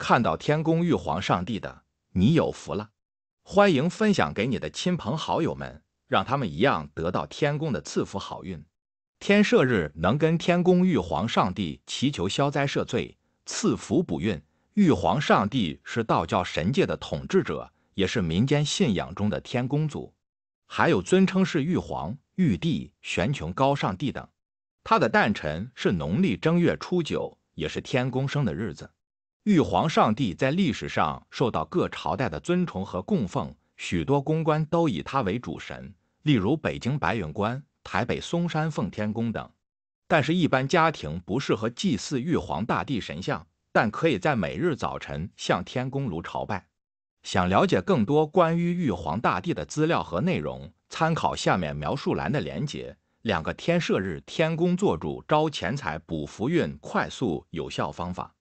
看到天宫玉皇上帝的，你有福了，欢迎分享给你的亲朋好友们，让他们一样得到天宫的赐福好运。天赦日能跟天宫玉皇上帝祈求消灾赦罪、赐福补运。玉皇上帝是道教神界的统治者，也是民间信仰中的天公祖，还有尊称是玉皇、玉帝、玄穹高上帝等。他的诞辰是农历正月初九，也是天公生的日子。玉皇上帝在历史上受到各朝代的尊崇和供奉，许多宫官都以他为主神，例如北京白云观、台北嵩山奉天宫等。但是，一般家庭不适合祭祀玉皇大帝神像，但可以在每日早晨向天宫炉朝拜。想了解更多关于玉皇大帝的资料和内容，参考下面描述栏的链接。两个天赦日，天宫做主，招钱财、补福运，快速有效方法。